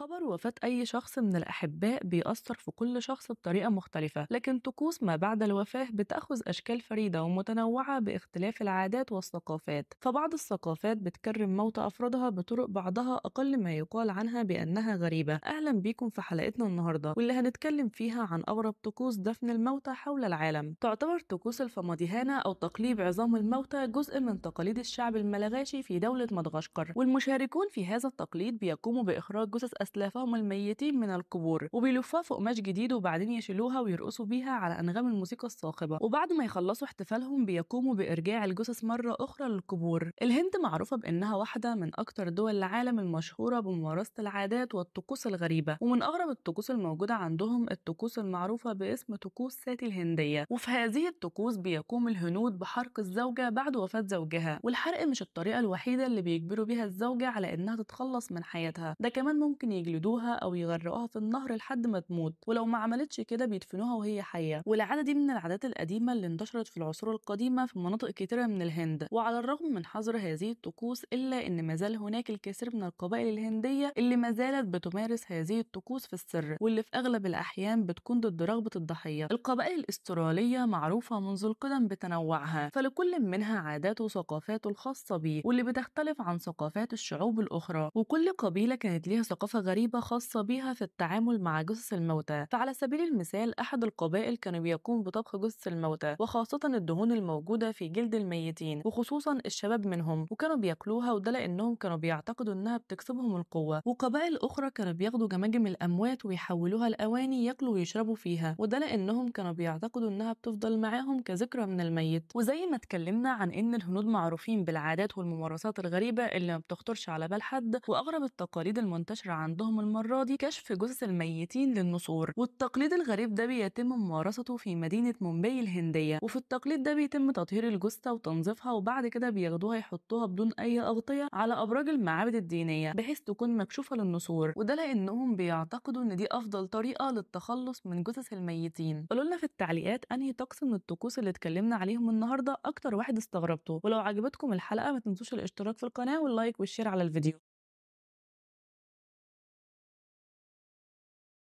خبر وفاة أي شخص من الأحباء بيأثر في كل شخص بطريقة مختلفة لكن طقوس ما بعد الوفاة بتأخذ أشكال فريدة ومتنوعة باختلاف العادات والثقافات فبعض الثقافات بتكرم موتى أفرادها بطرق بعضها أقل ما يقال عنها بأنها غريبة أهلا بيكم في حلقتنا النهاردة واللي هنتكلم فيها عن أغرب طقوس دفن الموتى حول العالم تعتبر طقوس الفماديهانا أو تقليب عظام الموتى جزء من تقاليد الشعب الملغاشي في دولة مدغشقر والمشاركون في هذا التقليد بيقوموا بإخراج جثث اسلافهم الميتين من القبور وبيلفوها فوق قماش جديد وبعدين يشيلوها ويرقصوا بيها على أنغام الموسيقى الصاخبة وبعد ما يخلصوا احتفالهم بيقوموا بإرجاع الجثث مرة أخرى للقبور الهند معروفة بأنها واحدة من اكثر دول العالم المشهورة بممارسة العادات والطقوس الغريبة ومن أغرب الطقوس الموجودة عندهم الطقوس المعروفة باسم طقوس ساتي الهندية وفي هذه الطقوس بيقوم الهنود بحرق الزوجة بعد وفاة زوجها والحرق مش الطريقة الوحيدة اللي بيجبروا بيها الزوجة على إنها تتخلص من حياتها ده كمان ممكن يجلدوها او يغرقوها في النهر لحد ما تموت ولو ما عملتش كده بيدفنوها وهي حيه والعاده دي من العادات القديمه اللي انتشرت في العصور القديمه في مناطق كتيره من الهند وعلى الرغم من حظر هذه الطقوس الا ان ما زال هناك الكثير من القبائل الهنديه اللي ما زالت بتمارس هذه الطقوس في السر واللي في اغلب الاحيان بتكون ضد رغبه الضحيه القبائل الاستراليه معروفه منذ القدم بتنوعها فلكل منها عاداته وثقافاته الخاصه بيه واللي بتختلف عن ثقافات الشعوب الاخرى وكل قبيله كانت ليها ثقافه غريبة خاصة بيها في التعامل مع جثث الموتى فعلى سبيل المثال أحد القبائل كانوا بيقوم بطبخ جثث الموتى وخاصة الدهون الموجودة في جلد الميتين وخصوصا الشباب منهم وكانوا بياكلوها وده لأنهم كانوا بيعتقدوا إنها بتكسبهم القوة وقبائل أخرى كانوا بياخدوا جماجم الأموات ويحولوها لأواني ياكلوا ويشربوا فيها وده لأنهم كانوا بيعتقدوا إنها بتفضل معاهم كذكرى من الميت وزي ما اتكلمنا عن إن الهنود معروفين بالعادات والممارسات الغريبة اللي ما بتخطرش على بال حد وأغرب التقاليد المنتشرة عن عندهم المرة دي كشف جثث الميتين للنسور والتقليد الغريب ده بيتم ممارسته في مدينة مومباي الهندية وفي التقليد ده بيتم تطهير الجثة وتنظيفها وبعد كده بياخدوها يحطوها بدون أي أغطية على أبراج المعابد الدينية بحيث تكون مكشوفة للنسور وده لأنهم بيعتقدوا إن دي أفضل طريقة للتخلص من جثث الميتين قولوا لنا في التعليقات أنهي طقس من الطقوس اللي اتكلمنا عليهم النهاردة أكتر واحد استغربته ولو عجبتكم الحلقة ما تنسوش الاشتراك في القناة واللايك والشير على الفيديو